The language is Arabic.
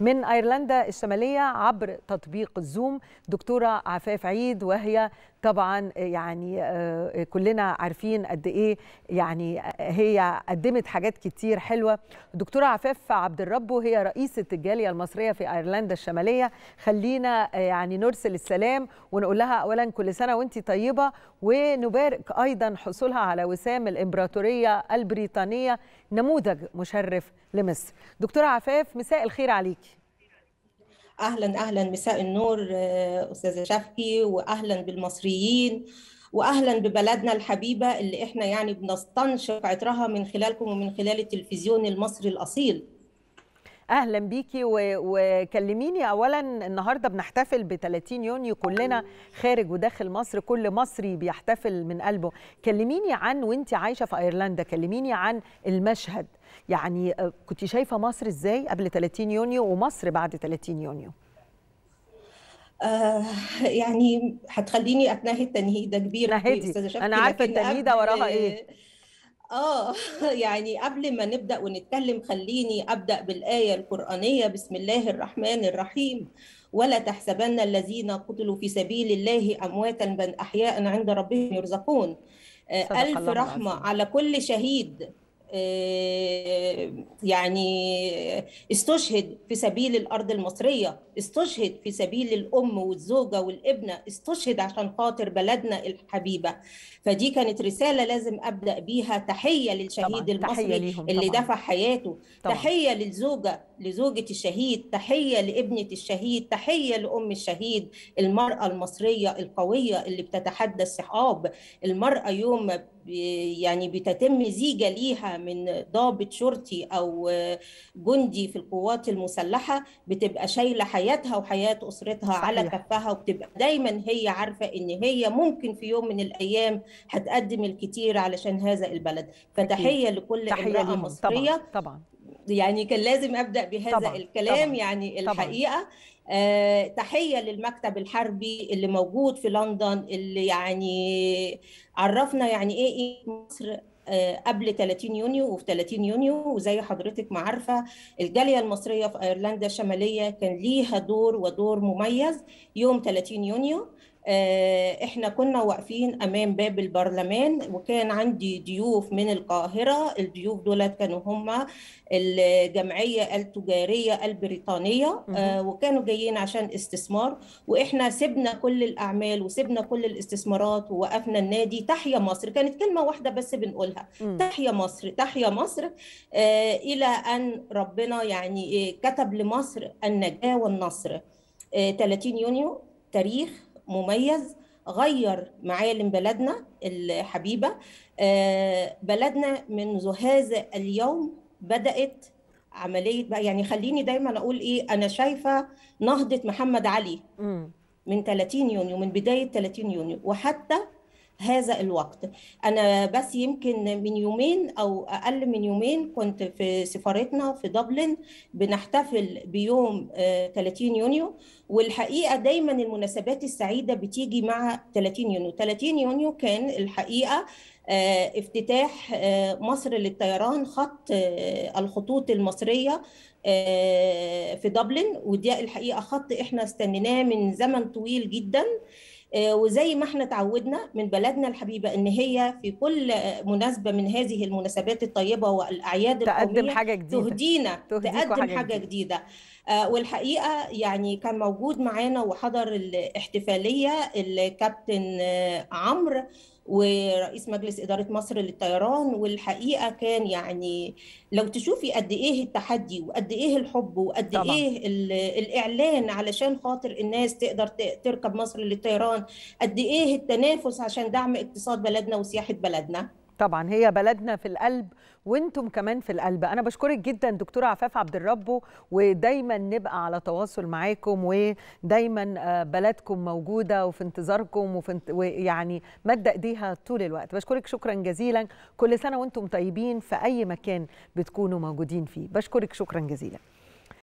من ايرلندا الشماليه عبر تطبيق الزوم دكتوره عفاف عيد وهي طبعا يعني آه، كلنا عارفين قد ايه يعني آه، هي قدمت حاجات كتير حلوه دكتوره عفاف عبد الرب هي رئيسه الجاليه المصريه في ايرلندا الشماليه خلينا آه، يعني نرسل السلام ونقول لها اولا كل سنه وانت طيبه ونبارك ايضا حصولها على وسام الامبراطوريه البريطانيه نموذج مشرف لمصر دكتوره عفاف مساء الخير عليكي اهلا اهلا مساء النور آه، استاذه شفقي واهلا بالمصريين واهلا ببلدنا الحبيبه اللي احنا يعني بنستنشق عطرها من خلالكم ومن خلال التلفزيون المصري الاصيل اهلا بيكي وكلميني اولا النهارده بنحتفل ب 30 يونيو كلنا خارج وداخل مصر كل مصري بيحتفل من قلبه كلميني عن وانت عايشه في ايرلندا كلميني عن المشهد يعني آه، كنت شايفه مصر ازاي قبل 30 يونيو ومصر بعد 30 يونيو آه يعني هتخليني اتناهي تنهيده كبيره انا عارفه التنهيده وراها ايه اه يعني قبل ما نبدا ونتكلم خليني ابدا بالايه القرانيه بسم الله الرحمن الرحيم ولا تحسبن الذين قتلوا في سبيل الله امواتا بل احياء عند ربهم يرزقون آه، الف رحمه على كل شهيد آه، يعني استشهد في سبيل الارض المصريه استشهد في سبيل الام والزوجه والابنه استشهد عشان خاطر بلدنا الحبيبه فدي كانت رساله لازم ابدا بيها تحيه للشهيد طبعًا. المصري تحية ليهم. اللي طبعًا. دفع حياته طبعًا. تحيه للزوجه لزوجه الشهيد تحيه لابنه الشهيد تحيه لام الشهيد المراه المصريه القويه اللي بتتحدى الصحاب المراه يوم يعني بتتم مزيجه ليها من ضابط شرطي او جندي في القوات المسلحه بتبقى شايله حياتها وحياه اسرتها صحيح. على كفها وبتبقى دايما هي عارفه ان هي ممكن في يوم من الايام هتقدم الكتير علشان هذا البلد فتحيه لكل امراه مصريه طبعا, طبعا. يعني كان لازم ابدا بهذا طبعًا الكلام طبعًا يعني الحقيقه آه تحيه للمكتب الحربي اللي موجود في لندن اللي يعني عرفنا يعني ايه, إيه مصر آه، قبل 30 يونيو وفي 30 يونيو وزي حضرتك ما عارفه الجاليه المصريه في ايرلندا الشماليه كان ليها دور ودور مميز يوم 30 يونيو آه، احنا كنا واقفين امام باب البرلمان وكان عندي ضيوف من القاهره الضيوف دولت كانوا هم الجمعيه التجاريه البريطانيه آه، وكانوا جايين عشان استثمار واحنا سبنا كل الاعمال وسبنا كل الاستثمارات ووقفنا النادي تحيا مصر كانت كلمه واحده بس بنقولها تحيا مصر تحيا مصر آه، الى ان ربنا يعني إيه، كتب لمصر النجاه والنصر 30 يونيو تاريخ مميز غير معالم بلدنا الحبيبه آه، بلدنا منذ هذا اليوم بدات عمليه بقى يعني خليني دايما اقول ايه انا شايفه نهضه محمد علي من 30 يونيو من بدايه 30 يونيو وحتى هذا الوقت انا بس يمكن من يومين او اقل من يومين كنت في سفارتنا في دبلن بنحتفل بيوم 30 آه، يونيو والحقيقه دايما المناسبات السعيده بتيجي مع 30 يونيو 30 يونيو كان الحقيقه آه، افتتاح آه، مصر للطيران خط الخطوط المصريه في دبلن ودي الحقيقه خط احنا استنيناه من زمن طويل جدا آه، وزي ما احنا تعودنا من بلدنا الحبيبه ان هي في كل مناسبه من هذه المناسبات الطيبه والاعياد تقدم حاجه جديده تهدينا تقدم حاجه, حاجة جديده, جديدة. آه، والحقيقه يعني كان موجود معانا وحضر الاحتفاليه الكابتن آه، عمرو ورئيس مجلس إدارة مصر للطيران والحقيقة كان يعني لو تشوفي قد إيه التحدي وقد إيه الحب وقد طبعا. إيه الإعلان علشان خاطر الناس تقدر تركب مصر للطيران قد إيه التنافس عشان دعم اقتصاد بلدنا وسياحة بلدنا طبعا هي بلدنا في القلب وانتم كمان في القلب انا بشكرك جدا دكتوره عفاف عبد الربو ودايما نبقى على تواصل معاكم ودايما آه، بلدكم موجوده وفي انتظاركم وفي انت... ويعني مادة ايديها طول الوقت بشكرك شكرا جزيلا كل سنه وانتم طيبين في اي مكان بتكونوا موجودين فيه بشكرك شكرا جزيلا